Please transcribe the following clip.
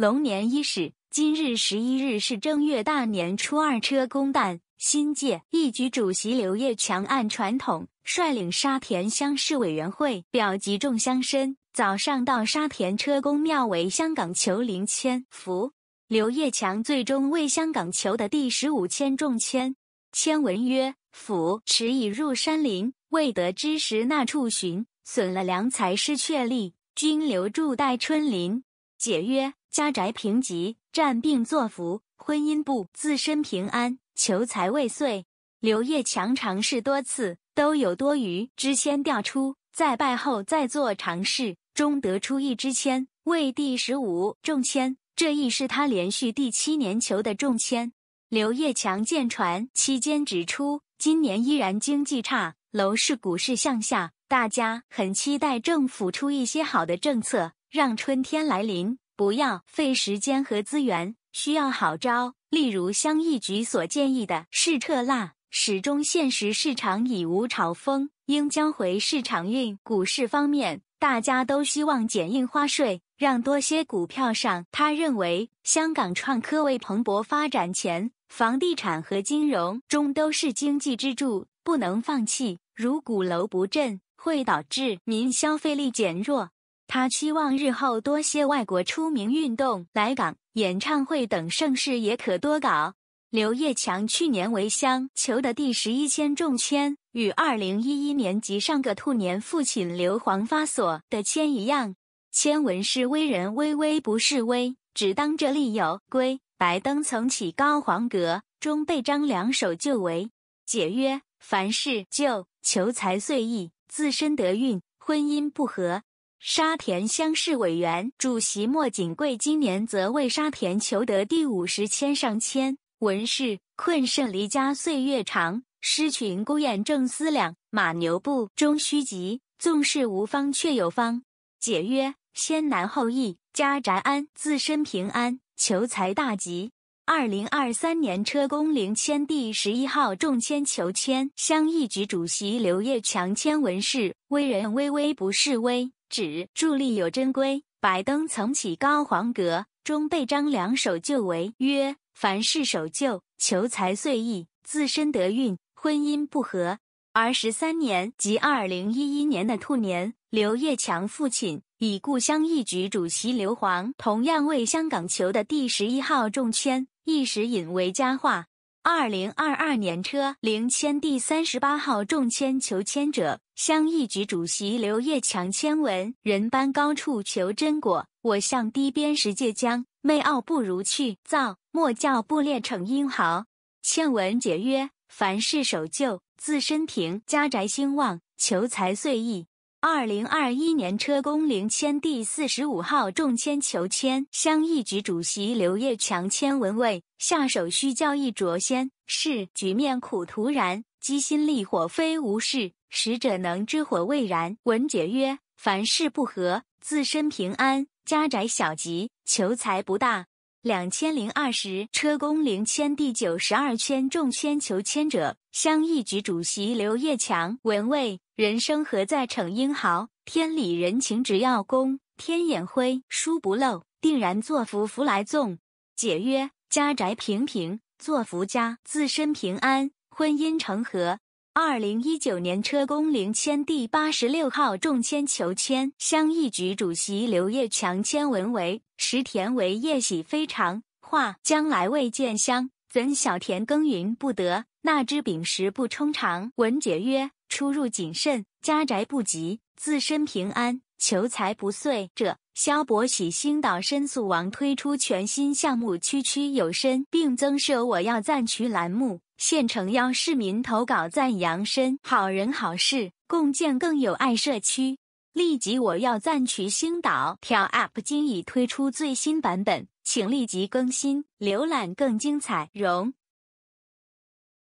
龙年伊始，今日十一日是正月大年初二，车公诞新界一局主席刘业强按传统率领沙田乡事委员会表集众乡绅，早上到沙田车公庙为香港求灵签符。刘业强最终为香港求的第十五签中签，签文曰：“斧迟已入山林，未得知时那处寻，损了良才失却力，君留住待春林。”解曰。家宅贫瘠，占病作福，婚姻不，自身平安，求财未遂。刘业强尝试多次，都有多余支签掉出，再败后再做尝试，终得出一支签为第十五中签，这亦是他连续第七年求的中签。刘业强见传期间指出，今年依然经济差，楼市股市向下，大家很期待政府出一些好的政策，让春天来临。不要费时间和资源，需要好招。例如，香溢局所建议的是特辣。始终，现实市场已无潮风，应交回市场运。股市方面，大家都希望减印花税，让多些股票上。他认为，香港创科为蓬勃发展前，房地产和金融中都是经济支柱，不能放弃。如鼓楼不振，会导致民消费力减弱。他期望日后多些外国出名运动来港演唱会等盛事也可多搞。刘业强去年为乡求的第十一签中签，与二零一一年及上个兔年父亲刘黄发所的签一样。签文是：微人微微不是微，只当这里有归。白登曾起高皇阁，终被张良手救为。解曰：凡事救求财遂意，自身得运，婚姻不和。沙田乡试委员主席莫锦贵今年则为沙田求得第五十签上签文是困甚离家岁月长，狮群孤雁正思量，马牛不终须及，纵事无方却有方。解曰：先难后易，家宅安，自身平安，求财大吉。二零二三年车公陵签第十一号中签求签，乡议局主席刘业强签文是：危人微微不是威，指助力有真规，白登曾起高皇阁，终被张良守旧为曰：凡事守旧，求财遂意，自身得运，婚姻不和。而十三年即二零一一年的兔年，刘业强父亲以故乡一举主席刘煌，同样为香港球的第十一号中签，一时引为佳话。二零二二年车零签第三十八号中签求签者，乡议局主席刘业强签文：人般高处求真果，我向低边石界将。媚傲不如去造，莫教不列逞英豪。签文解曰：凡事守旧，自身平，家宅兴旺，求财遂意。二零二一年车公灵签第四十五号中签求签，乡议局主席刘业强签文蔚，下手需教意卓先，是局面苦突然，机心力火非无事，使者能知火未然。文解曰：凡事不和，自身平安，家宅小吉，求财不大。两千零二十车公灵签第九十二签中签求签者，乡议局主席刘业强文位。人生何在逞英豪？天理人情只要公。天眼灰，书不漏，定然作福，福来纵。解曰：家宅平平，作福家；自身平安，婚姻成和。二零一九年车公零签第八十六号中签求签，乡议局主席刘业强签文为：石田为业喜非常，话将来未见乡，怎小田耕耘不得？那知饼时不充长？文解曰。出入谨慎，家宅不吉，自身平安，求财不遂者。萧伯喜星岛申诉王推出全新项目“区区有身”，并增设“我要赞渠”栏目，现诚邀市民投稿赞扬身好人好事，共建更有爱社区。立即“我要赞取星岛条 App 今已推出最新版本，请立即更新，浏览更精彩。容。